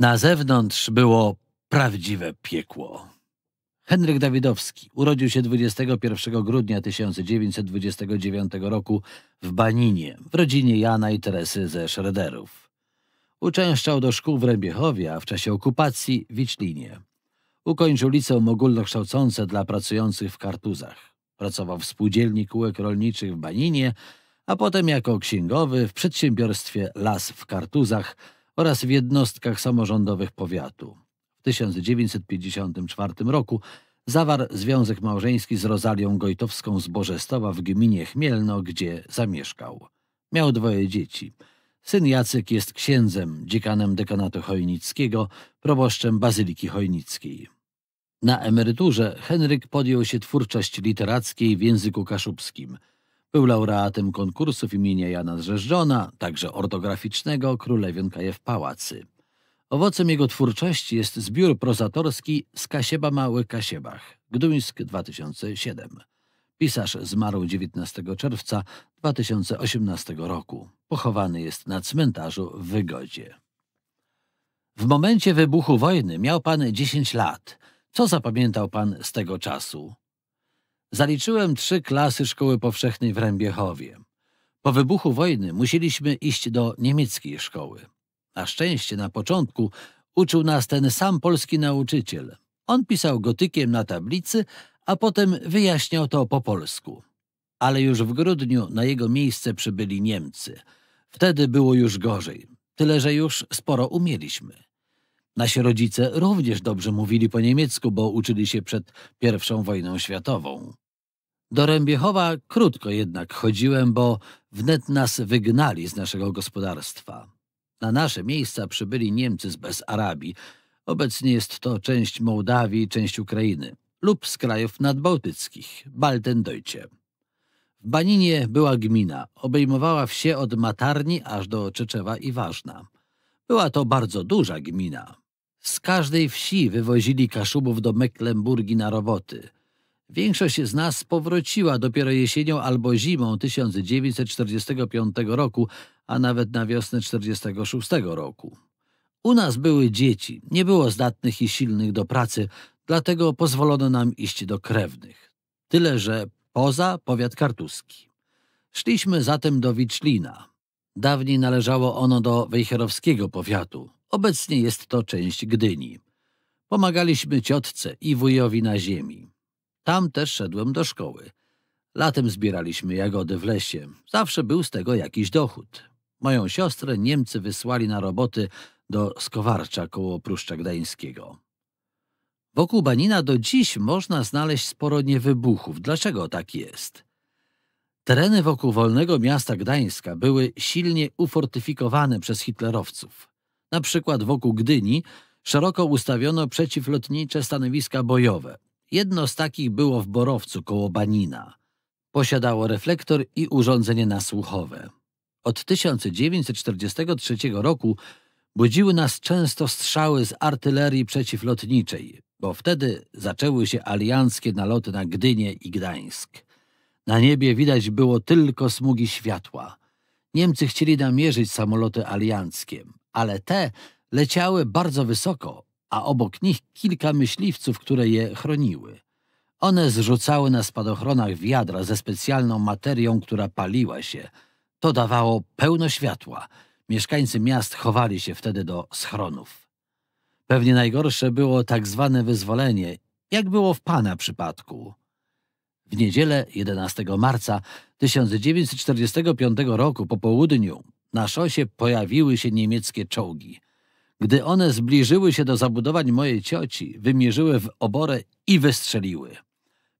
Na zewnątrz było prawdziwe piekło. Henryk Dawidowski urodził się 21 grudnia 1929 roku w Baninie, w rodzinie Jana i Teresy ze Szerederów. Uczęszczał do szkół w Rębiechowie, a w czasie okupacji w Wiczlinie. Ukończył liceum ogólnokształcące dla pracujących w kartuzach. Pracował w spółdzielni kółek rolniczych w Baninie, a potem jako księgowy w przedsiębiorstwie Las w Kartuzach – oraz w jednostkach samorządowych powiatu. W 1954 roku zawarł związek małżeński z Rozalią Gojtowską z Bożestowa w gminie Chmielno, gdzie zamieszkał. Miał dwoje dzieci. Syn Jacek jest księdzem, dziekanem dekanatu chojnickiego, proboszczem Bazyliki Chojnickiej. Na emeryturze Henryk podjął się twórczości literackiej w języku kaszubskim – był laureatem konkursów imienia Jana Zrzeżdżona, także ortograficznego Królewionka w Pałacy. Owocem jego twórczości jest zbiór prozatorski Z Kasieba Mały Kasiebach, Gduńsk 2007. Pisarz zmarł 19 czerwca 2018 roku. Pochowany jest na cmentarzu w Wygodzie. W momencie wybuchu wojny miał pan 10 lat. Co zapamiętał pan z tego czasu? Zaliczyłem trzy klasy szkoły powszechnej w Rębiechowie. Po wybuchu wojny musieliśmy iść do niemieckiej szkoły. Na szczęście na początku uczył nas ten sam polski nauczyciel. On pisał gotykiem na tablicy, a potem wyjaśniał to po polsku. Ale już w grudniu na jego miejsce przybyli Niemcy. Wtedy było już gorzej, tyle że już sporo umieliśmy. Nasi rodzice również dobrze mówili po niemiecku, bo uczyli się przed I wojną światową. Do Rębiechowa krótko jednak chodziłem, bo wnet nas wygnali z naszego gospodarstwa. Na nasze miejsca przybyli Niemcy z Besarabii. Obecnie jest to część Mołdawii, część Ukrainy lub z krajów nadbałtyckich, Baltendojcie. W Baninie była gmina, obejmowała wsie od Matarni aż do Czeczewa i Ważna. Była to bardzo duża gmina. Z każdej wsi wywozili kaszubów do Mecklenburgii na roboty. Większość z nas powróciła dopiero jesienią albo zimą 1945 roku, a nawet na wiosnę 1946 roku. U nas były dzieci, nie było zdatnych i silnych do pracy, dlatego pozwolono nam iść do krewnych. Tyle, że poza powiat kartuski. Szliśmy zatem do Wiczlina. Dawniej należało ono do Wejherowskiego powiatu. Obecnie jest to część Gdyni. Pomagaliśmy ciotce i wujowi na ziemi. Tam też szedłem do szkoły. Latem zbieraliśmy jagody w lesie. Zawsze był z tego jakiś dochód. Moją siostrę Niemcy wysłali na roboty do Skowarcza koło Pruszcza Gdańskiego. Wokół Banina do dziś można znaleźć sporo niewybuchów. Dlaczego tak jest? Tereny wokół wolnego miasta Gdańska były silnie ufortyfikowane przez hitlerowców. Na przykład wokół Gdyni szeroko ustawiono przeciwlotnicze stanowiska bojowe. Jedno z takich było w Borowcu koło Banina. Posiadało reflektor i urządzenie nasłuchowe. Od 1943 roku budziły nas często strzały z artylerii przeciwlotniczej, bo wtedy zaczęły się alianckie naloty na Gdynię i Gdańsk. Na niebie widać było tylko smugi światła. Niemcy chcieli namierzyć samoloty alianckie, ale te leciały bardzo wysoko, a obok nich kilka myśliwców, które je chroniły. One zrzucały na spadochronach wiadra ze specjalną materią, która paliła się. To dawało pełno światła. Mieszkańcy miast chowali się wtedy do schronów. Pewnie najgorsze było tak zwane wyzwolenie, jak było w pana przypadku. W niedzielę 11 marca 1945 roku po południu na szosie pojawiły się niemieckie czołgi. Gdy one zbliżyły się do zabudowań mojej cioci, wymierzyły w oborę i wystrzeliły.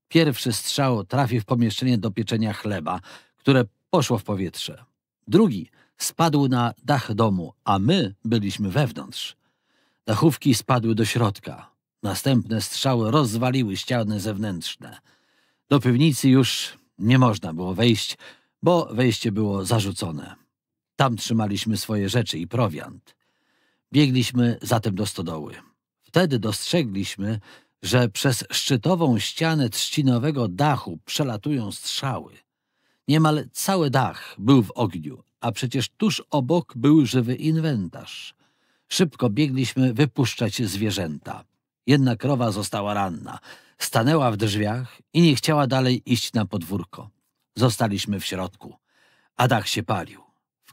Pierwszy strzał trafił w pomieszczenie do pieczenia chleba, które poszło w powietrze. Drugi spadł na dach domu, a my byliśmy wewnątrz. Dachówki spadły do środka. Następne strzały rozwaliły ściany zewnętrzne. Do piwnicy już nie można było wejść, bo wejście było zarzucone. Tam trzymaliśmy swoje rzeczy i prowiant. Biegliśmy zatem do stodoły. Wtedy dostrzegliśmy, że przez szczytową ścianę trzcinowego dachu przelatują strzały. Niemal cały dach był w ogniu, a przecież tuż obok był żywy inwentarz. Szybko biegliśmy wypuszczać zwierzęta. Jedna krowa została ranna. Stanęła w drzwiach i nie chciała dalej iść na podwórko. Zostaliśmy w środku, a dach się palił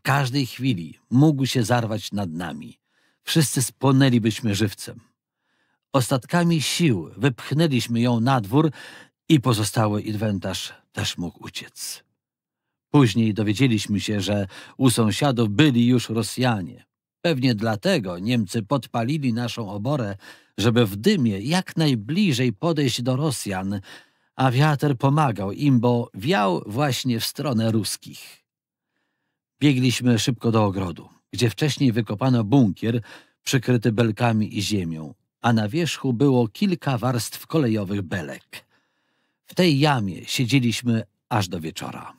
każdej chwili mógł się zarwać nad nami. Wszyscy spłonęlibyśmy żywcem. Ostatkami sił wypchnęliśmy ją na dwór i pozostały inwentarz też mógł uciec. Później dowiedzieliśmy się, że u sąsiadów byli już Rosjanie. Pewnie dlatego Niemcy podpalili naszą oborę, żeby w dymie jak najbliżej podejść do Rosjan, a wiatr pomagał im, bo wiał właśnie w stronę ruskich. Biegliśmy szybko do ogrodu, gdzie wcześniej wykopano bunkier przykryty belkami i ziemią, a na wierzchu było kilka warstw kolejowych belek. W tej jamie siedzieliśmy aż do wieczora.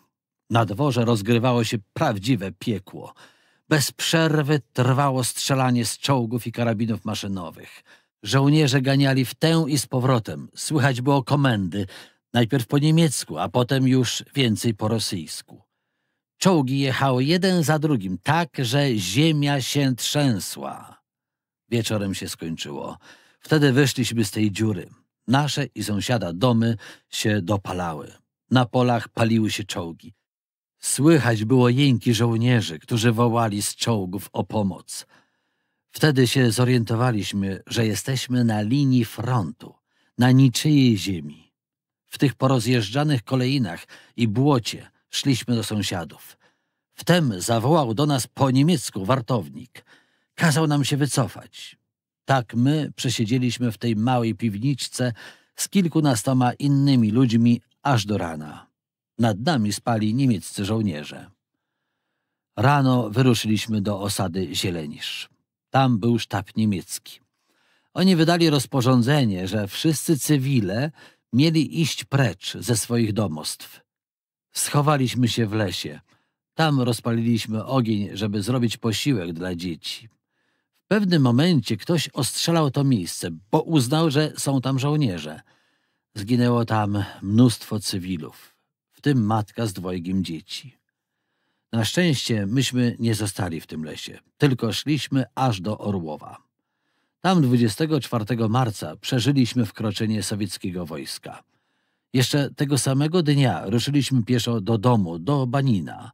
Na dworze rozgrywało się prawdziwe piekło. Bez przerwy trwało strzelanie z czołgów i karabinów maszynowych. Żołnierze ganiali w tę i z powrotem. Słychać było komendy, najpierw po niemiecku, a potem już więcej po rosyjsku. Czołgi jechały jeden za drugim, tak, że ziemia się trzęsła. Wieczorem się skończyło. Wtedy wyszliśmy z tej dziury. Nasze i sąsiada domy się dopalały. Na polach paliły się czołgi. Słychać było jęki żołnierzy, którzy wołali z czołgów o pomoc. Wtedy się zorientowaliśmy, że jesteśmy na linii frontu, na niczyjej ziemi. W tych porozjeżdżanych koleinach i błocie Szliśmy do sąsiadów. Wtem zawołał do nas po niemiecku wartownik. Kazał nam się wycofać. Tak my przesiedzieliśmy w tej małej piwniczce z kilkunastoma innymi ludźmi aż do rana. Nad nami spali niemieccy żołnierze. Rano wyruszyliśmy do osady Zielenisz. Tam był sztab niemiecki. Oni wydali rozporządzenie, że wszyscy cywile mieli iść precz ze swoich domostw. Schowaliśmy się w lesie. Tam rozpaliliśmy ogień, żeby zrobić posiłek dla dzieci. W pewnym momencie ktoś ostrzelał to miejsce, bo uznał, że są tam żołnierze. Zginęło tam mnóstwo cywilów, w tym matka z dwojgiem dzieci. Na szczęście myśmy nie zostali w tym lesie, tylko szliśmy aż do Orłowa. Tam 24 marca przeżyliśmy wkroczenie sowieckiego wojska. Jeszcze tego samego dnia ruszyliśmy pieszo do domu, do Banina.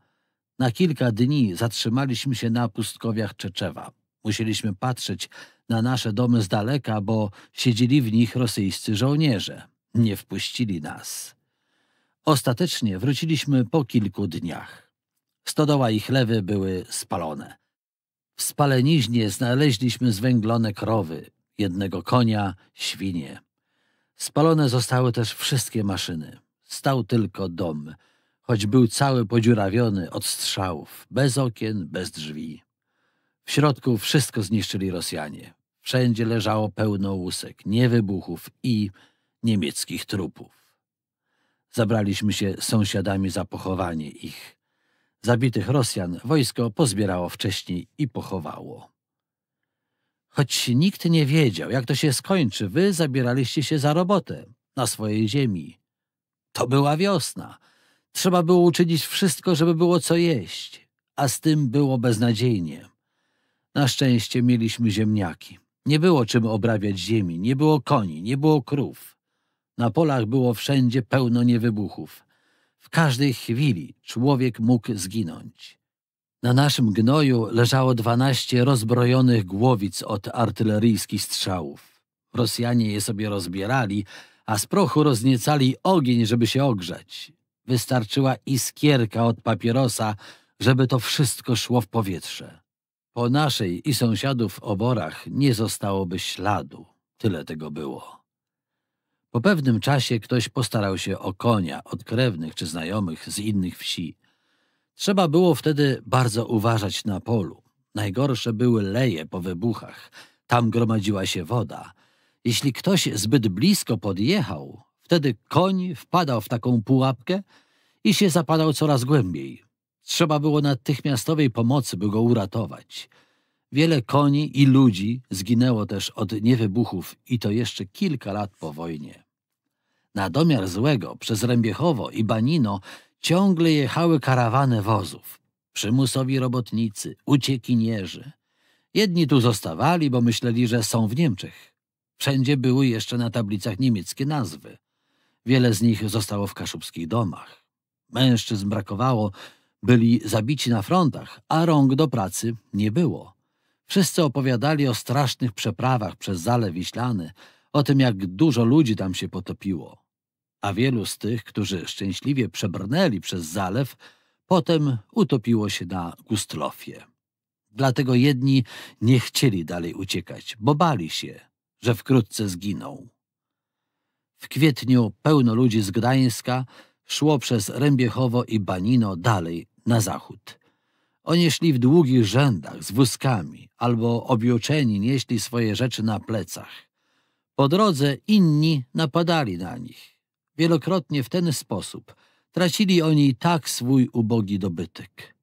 Na kilka dni zatrzymaliśmy się na pustkowiach Czeczewa. Musieliśmy patrzeć na nasze domy z daleka, bo siedzieli w nich rosyjscy żołnierze. Nie wpuścili nas. Ostatecznie wróciliśmy po kilku dniach. Stodoła i chlewy były spalone. W spaleniźnie znaleźliśmy zwęglone krowy, jednego konia, świnie. Spalone zostały też wszystkie maszyny. Stał tylko dom, choć był cały podziurawiony od strzałów, bez okien, bez drzwi. W środku wszystko zniszczyli Rosjanie. Wszędzie leżało pełno łusek, niewybuchów i niemieckich trupów. Zabraliśmy się sąsiadami za pochowanie ich. Zabitych Rosjan wojsko pozbierało wcześniej i pochowało. Choć nikt nie wiedział, jak to się skończy, wy zabieraliście się za robotę na swojej ziemi. To była wiosna. Trzeba było uczynić wszystko, żeby było co jeść, a z tym było beznadziejnie. Na szczęście mieliśmy ziemniaki. Nie było czym obrabiać ziemi, nie było koni, nie było krów. Na polach było wszędzie pełno niewybuchów. W każdej chwili człowiek mógł zginąć. Na naszym gnoju leżało dwanaście rozbrojonych głowic od artyleryjskich strzałów. Rosjanie je sobie rozbierali, a z prochu rozniecali ogień, żeby się ogrzać. Wystarczyła iskierka od papierosa, żeby to wszystko szło w powietrze. Po naszej i sąsiadów oborach nie zostałoby śladu. Tyle tego było. Po pewnym czasie ktoś postarał się o konia od krewnych czy znajomych z innych wsi. Trzeba było wtedy bardzo uważać na polu. Najgorsze były leje po wybuchach. Tam gromadziła się woda. Jeśli ktoś zbyt blisko podjechał, wtedy koń wpadał w taką pułapkę i się zapadał coraz głębiej. Trzeba było natychmiastowej pomocy, by go uratować. Wiele koni i ludzi zginęło też od niewybuchów i to jeszcze kilka lat po wojnie. Na domiar złego przez Rębiechowo i Banino ciągle jechały karawany wozów. Przymusowi robotnicy, uciekinierzy. Jedni tu zostawali, bo myśleli, że są w Niemczech. Wszędzie były jeszcze na tablicach niemieckie nazwy. Wiele z nich zostało w kaszubskich domach. Mężczyzn brakowało, byli zabici na frontach, a rąk do pracy nie było. Wszyscy opowiadali o strasznych przeprawach przez zale Wiślany, o tym, jak dużo ludzi tam się potopiło a wielu z tych, którzy szczęśliwie przebrnęli przez zalew, potem utopiło się na Gustlofie. Dlatego jedni nie chcieli dalej uciekać, bo bali się, że wkrótce zginą. W kwietniu pełno ludzi z Gdańska szło przez Rębiechowo i Banino dalej na zachód. Oni szli w długich rzędach z wózkami albo objuczeni nieśli swoje rzeczy na plecach. Po drodze inni napadali na nich wielokrotnie w ten sposób. Tracili oni tak swój ubogi dobytek.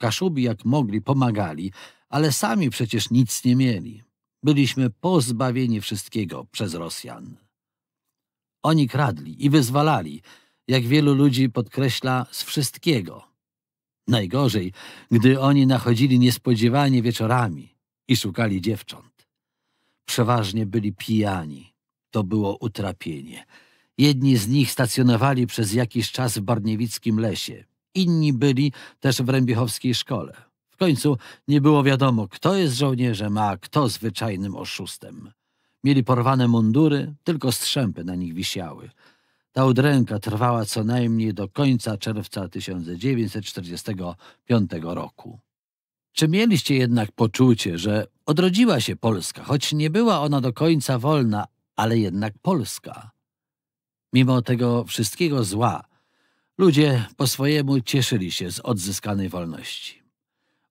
Kaszubi jak mogli pomagali, ale sami przecież nic nie mieli. Byliśmy pozbawieni wszystkiego przez Rosjan. Oni kradli i wyzwalali, jak wielu ludzi podkreśla, z wszystkiego. Najgorzej, gdy oni nachodzili niespodziewanie wieczorami i szukali dziewcząt. Przeważnie byli pijani. To było utrapienie. Jedni z nich stacjonowali przez jakiś czas w Barniewickim lesie, inni byli też w Rębiechowskiej szkole. W końcu nie było wiadomo, kto jest żołnierzem, a kto zwyczajnym oszustem. Mieli porwane mundury, tylko strzępy na nich wisiały. Ta udręka trwała co najmniej do końca czerwca 1945 roku. Czy mieliście jednak poczucie, że odrodziła się Polska, choć nie była ona do końca wolna, ale jednak Polska? Mimo tego wszystkiego zła, ludzie po swojemu cieszyli się z odzyskanej wolności.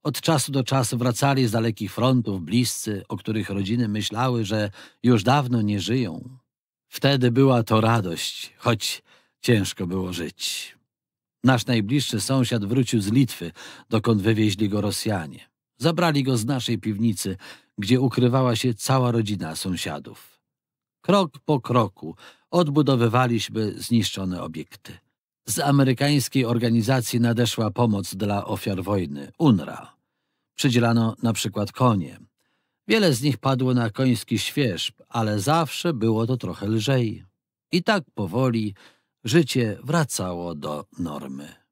Od czasu do czasu wracali z dalekich frontów bliscy, o których rodziny myślały, że już dawno nie żyją. Wtedy była to radość, choć ciężko było żyć. Nasz najbliższy sąsiad wrócił z Litwy, dokąd wywieźli go Rosjanie. Zabrali go z naszej piwnicy, gdzie ukrywała się cała rodzina sąsiadów. Krok po kroku odbudowywaliśmy zniszczone obiekty. Z amerykańskiej organizacji nadeszła pomoc dla ofiar wojny, UNRWA. Przydzielano na przykład konie. Wiele z nich padło na koński świerzb, ale zawsze było to trochę lżej. I tak powoli życie wracało do normy.